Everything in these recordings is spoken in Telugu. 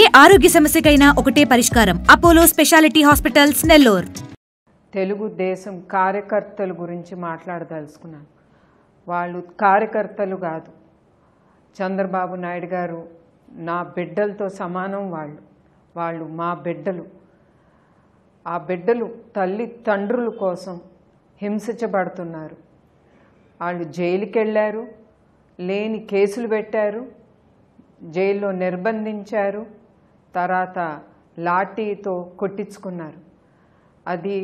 ఏ ఆరోగ్య సమస్యకైనా ఒకటే పరిష్కారం Apollo speciality hospitals Nellore Telugu Desam కార్యకర్తల గురించి మాట్లాడదలుచుకున్నాను వాళ్ళు కార్యకర్తలు కాదు చంద్రబాబు నాయుడు గారు నా బిడ్డలతో సమానం వాళ్ళు వాళ్ళు మా బిడ్డలు ఆ బిడ్డలు తల్లి తండ్రుల కోసం హింసించబడుతున్నారు వాళ్ళు జైలుకి వెళ్ళారు లేని కేసులు పెట్టారు జైల్లో నిర్బంధించారు తర్వాత లాఠీతో కొట్టించుకున్నారు అది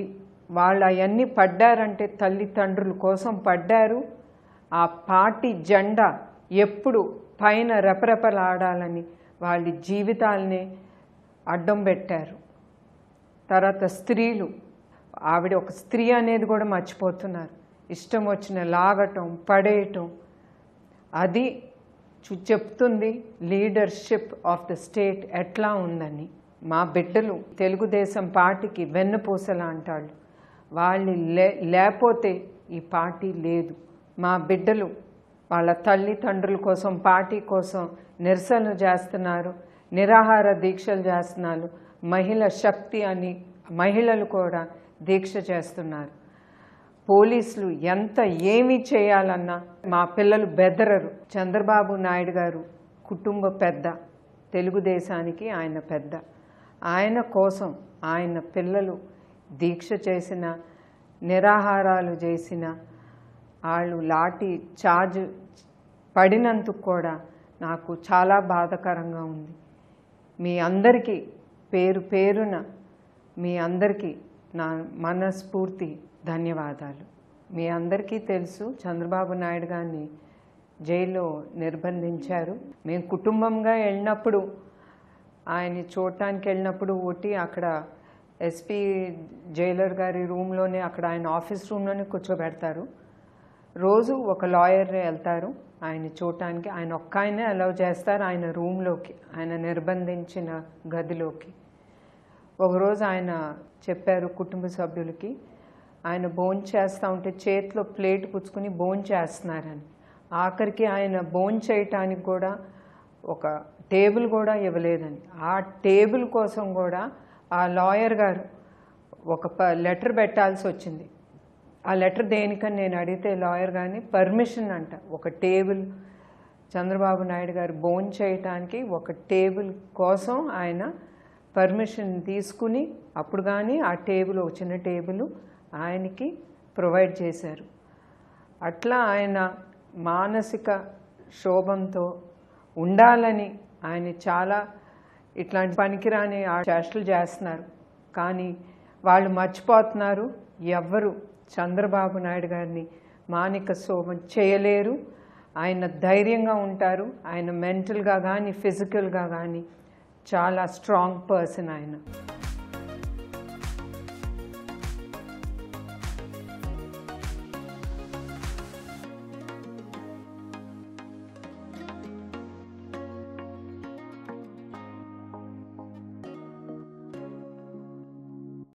వాళ్ళు అవన్నీ పడ్డారంటే తల్లిదండ్రుల కోసం పడ్డారు ఆ పార్టీ జెండా ఎప్పుడు పైన రెపరెపలాడాలని వాళ్ళ జీవితాలనే అడ్డం పెట్టారు తర్వాత స్త్రీలు ఆవిడ ఒక స్త్రీ అనేది కూడా మర్చిపోతున్నారు ఇష్టం వచ్చిన లాగటం పడేయటం అది చెప్తుంది లీడర్షిప్ ఆఫ్ ద స్టేట్ ఎట్లా ఉందని మా బిడ్డలు తెలుగుదేశం పార్టీకి వెన్నుపూసలు అంటాళ్ళు వాళ్ళు లే లేకపోతే ఈ పార్టీ లేదు మా బిడ్డలు వాళ్ళ తల్లిదండ్రుల కోసం పార్టీ కోసం నిరసనలు చేస్తున్నారు నిరాహార దీక్షలు చేస్తున్నారు మహిళ శక్తి అని మహిళలు కూడా దీక్ష చేస్తున్నారు పోలీసులు ఎంత ఏమి చేయాలన్నా మా పిల్లలు బెదరరు చంద్రబాబు నాయుడు గారు కుటుంబ పెద్ద తెలుగుదేశానికి ఆయన పెద్ద ఆయన కోసం ఆయన పిల్లలు దీక్ష చేసిన నిరాహారాలు చేసిన వాళ్ళు లాఠీ చార్జ్ పడినందుకు కూడా నాకు చాలా బాధకరంగా ఉంది మీ అందరికీ పేరు పేరున మీ అందరికీ నా మనస్ఫూర్తి ధన్యవాదాలు మీ అందరికీ తెలుసు చంద్రబాబు నాయుడు గారిని జైల్లో నిర్బంధించారు మేము కుటుంబంగా వెళ్ళినప్పుడు ఆయన్ని చూడటానికి వెళ్ళినప్పుడు ఒకటి అక్కడ ఎస్పీ జైలర్ గారి రూమ్లోనే అక్కడ ఆయన ఆఫీస్ రూమ్లోనే కూర్చోబెడతారు రోజు ఒక లాయర్ వెళ్తారు ఆయన చూడటానికి ఆయన ఒక్క ఆయనే అలౌ చేస్తారు ఆయన రూమ్లోకి ఆయన నిర్బంధించిన గదిలోకి ఒకరోజు ఆయన చెప్పారు కుటుంబ సభ్యులకి ఆయన బోన్ చేస్తూ ఉంటే చేతిలో ప్లేట్ పుచ్చుకొని బోన్ చేస్తున్నారని ఆఖరికి ఆయన బోన్ చేయటానికి కూడా ఒక టేబుల్ కూడా ఇవ్వలేదని ఆ టేబుల్ కోసం కూడా ఆ లాయర్ గారు ఒక లెటర్ పెట్టాల్సి వచ్చింది ఆ లెటర్ దేనికని నేను అడిగితే లాయర్ గారిని పర్మిషన్ అంట ఒక టేబుల్ చంద్రబాబు నాయుడు గారు బోన్ చేయటానికి ఒక టేబుల్ కోసం ఆయన పర్మిషన్ తీసుకుని అప్పుడు కానీ ఆ టేబుల్ ఒక చిన్న టేబుల్ ఆయనకి ప్రొవైడ్ చేశారు అట్లా ఆయన మానసిక శోభంతో ఉండాలని ఆయన చాలా ఇట్లాంటి పనికిరాని చేష్టలు చేస్తున్నారు కానీ వాళ్ళు మర్చిపోతున్నారు ఎవ్వరు చంద్రబాబు నాయుడు గారిని మానిక శోభం చేయలేరు ఆయన ధైర్యంగా ఉంటారు ఆయన మెంటల్గా కానీ ఫిజికల్గా కానీ చాలా స్ట్రాంగ్ పర్సన్ ఆయన